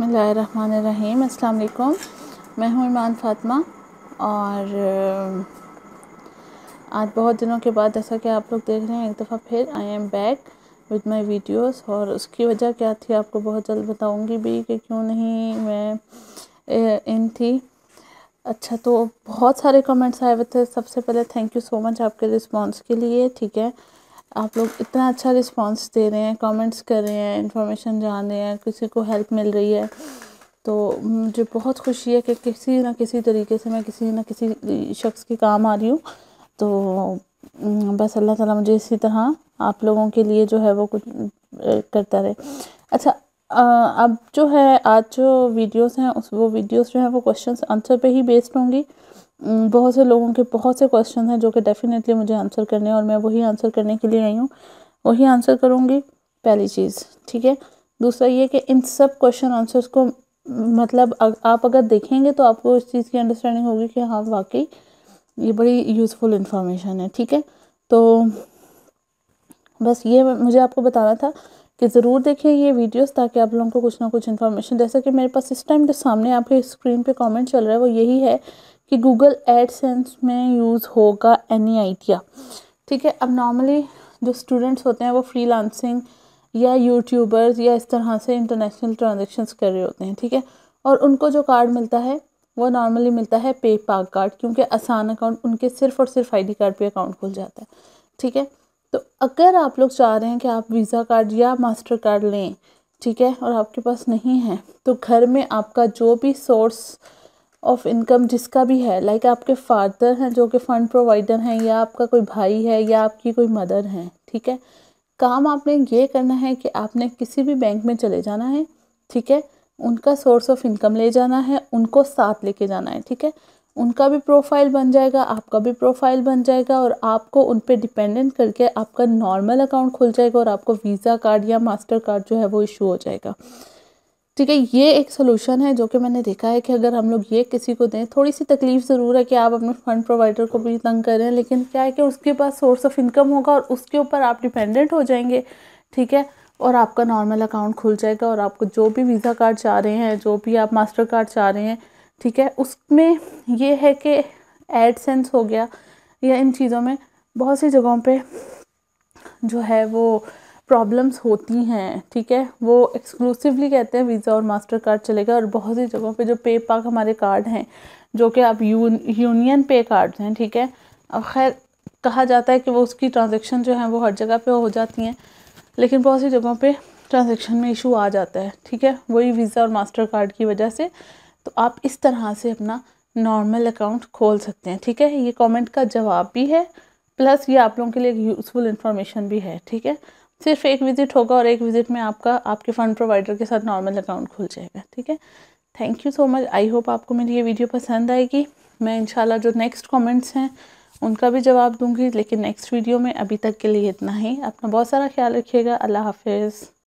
बसमीम अल्लाम मैं हूँ ईमान फातिमा और आज बहुत दिनों के बाद जैसा कि आप लोग देख रहे हैं एक दफ़ा फिर I am back with my videos और उसकी वजह क्या थी आपको बहुत जल्द बताऊंगी भी कि क्यों नहीं मैं इन थी अच्छा तो बहुत सारे कमेंट्स आए हुए थे सबसे पहले थैंक यू सो मच आपके रिस्पॉन्स के लिए ठीक है आप लोग इतना अच्छा रिस्पांस दे रहे हैं कमेंट्स कर रहे हैं इन्फॉर्मेशन जान रहे हैं किसी को हेल्प मिल रही है तो मुझे बहुत खुशी है कि किसी ना किसी तरीके से मैं किसी ना किसी शख्स के काम आ रही हूँ तो हम्म, बस अल्लाह ताला मुझे इसी तरह आप लोगों के लिए जो है वो कुछ करता रहे अच्छा अब जो है आज जो वीडियोस हैं उस वो वीडियोस जो हैं वो क्वेश्चंस आंसर पे ही बेस्ड होंगी बहुत से लोगों के बहुत से क्वेश्चन हैं जो कि डेफ़िनेटली मुझे आंसर करने हैं और मैं वही आंसर करने के लिए आई हूँ वही आंसर करूँगी पहली चीज़ ठीक है दूसरा ये कि इन सब क्वेश्चन आंसर्स को मतलब अग, आप अगर देखेंगे तो आपको इस चीज़ की अंडरस्टैंडिंग होगी कि हाँ वाकई ये बड़ी यूज़फुल इंफॉर्मेशन है ठीक है तो बस ये मुझे आपको बताना था कि ज़रूर देखें ये वीडियोस ताकि आप लोगों को कुछ ना कुछ इन्फॉर्मेशन जैसा कि मेरे पास इस टाइम जो सामने आपके स्क्रीन पे कमेंट चल रहा है वो यही है कि गूगल एडसेंस में यूज़ होगा एनी आइडिया ठीक है अब नॉर्मली जो स्टूडेंट्स होते हैं वो फ्रीलांसिंग या यूट्यूबर्स या इस तरह से इंटरनेशनल ट्रांजेक्शन्स कर रहे होते हैं ठीक है और उनको जो कार्ड मिलता है वो नॉर्मली मिलता है पे पाक कार्ड क्योंकि आसान अकाउंट उनके सिर्फ और सिर्फ आईडी कार्ड पे अकाउंट खुल जाता है ठीक है तो अगर आप लोग चाह रहे हैं कि आप वीज़ा कार्ड या मास्टर कार्ड लें ठीक है और आपके पास नहीं है तो घर में आपका जो भी सोर्स ऑफ इनकम जिसका भी है लाइक like आपके फादर हैं जो कि फ़ंड प्रोवाइडर हैं या आपका कोई भाई है या आपकी कोई मदर है ठीक है काम आपने ये करना है कि आपने किसी भी बैंक में चले जाना है ठीक है उनका सोर्स ऑफ इनकम ले जाना है उनको साथ लेके जाना है ठीक है उनका भी प्रोफाइल बन जाएगा आपका भी प्रोफाइल बन जाएगा और आपको उन पर डिपेंडेंट करके आपका नॉर्मल अकाउंट खुल जाएगा और आपको वीज़ा कार्ड या मास्टर कार्ड जो है वो इशू हो जाएगा ठीक है ये एक सोल्यूशन है जो कि मैंने देखा है कि अगर हम लोग ये किसी को दें थोड़ी सी तकलीफ ज़रूर है कि आप अपने फंड प्रोवाइडर को भी तंग करें लेकिन क्या है कि उसके पास सोर्स ऑफ इनकम होगा और उसके ऊपर आप डिपेंडेंट हो जाएंगे ठीक है और आपका नॉर्मल अकाउंट खुल जाएगा और आपको जो भी वीज़ा कार्ड चाह रहे हैं जो भी आप मास्टर कार्ड चाह रहे हैं ठीक है उसमें ये है कि एडसेंस हो गया या इन चीज़ों में बहुत सी जगहों पर जो है वो प्रॉब्लम्स होती हैं ठीक है वो एक्सक्लूसिवली कहते हैं वीज़ा और मास्टर कार्ड चलेगा और बहुत सी जगहों पे जो पे पाक हमारे कार्ड हैं जो कि आप यूनियन पे कार्ड हैं ठीक है अब खैर कहा जाता है कि वो उसकी ट्रांजेक्शन जो है वो हर जगह पे हो जाती हैं लेकिन बहुत सी जगहों पे ट्रांजेक्शन में इशू आ जाता है ठीक है वही वीज़ा और मास्टर कार्ड की वजह से तो आप इस तरह से अपना नॉर्मल अकाउंट खोल सकते हैं ठीक है ये कमेंट का जवाब भी है प्लस ये आप लोगों के लिए एक यूज़फुल इन्फॉर्मेशन भी है ठीक है सिर्फ एक विज़िट होगा और एक विज़िट में आपका आपके फ़ंड प्रोवाइडर के साथ नॉर्मल अकाउंट खुल जाएगा ठीक है thank you so much I hope आपको मेरी ये वीडियो पसंद आएगी मैं इन जो नेक्स्ट कॉमेंट्स हैं उनका भी जवाब दूंगी लेकिन नेक्स्ट वीडियो में अभी तक के लिए इतना ही अपना बहुत सारा ख्याल रखिएगा अल्लाह हाफिज़